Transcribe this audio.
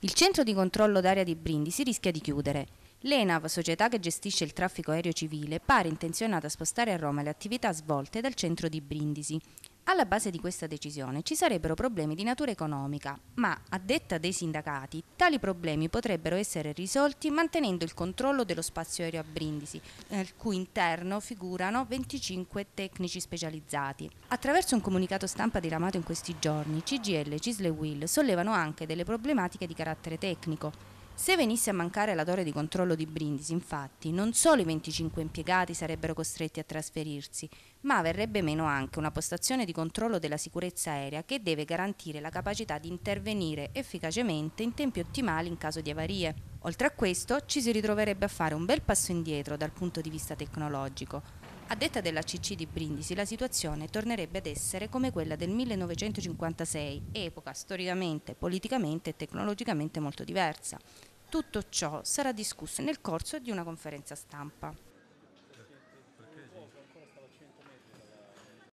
Il centro di controllo d'aria di Brindisi rischia di chiudere. L'ENAV, società che gestisce il traffico aereo civile, pare intenzionata a spostare a Roma le attività svolte dal centro di Brindisi. Alla base di questa decisione ci sarebbero problemi di natura economica, ma a detta dei sindacati tali problemi potrebbero essere risolti mantenendo il controllo dello spazio aereo a Brindisi, nel cui interno figurano 25 tecnici specializzati. Attraverso un comunicato stampa diramato in questi giorni, CGL e Cisle Will sollevano anche delle problematiche di carattere tecnico se venisse a mancare la torre di controllo di Brindisi, infatti, non solo i 25 impiegati sarebbero costretti a trasferirsi, ma verrebbe meno anche una postazione di controllo della sicurezza aerea che deve garantire la capacità di intervenire efficacemente in tempi ottimali in caso di avarie. Oltre a questo, ci si ritroverebbe a fare un bel passo indietro dal punto di vista tecnologico, a detta della CC di Brindisi, la situazione tornerebbe ad essere come quella del 1956, epoca storicamente, politicamente e tecnologicamente molto diversa. Tutto ciò sarà discusso nel corso di una conferenza stampa.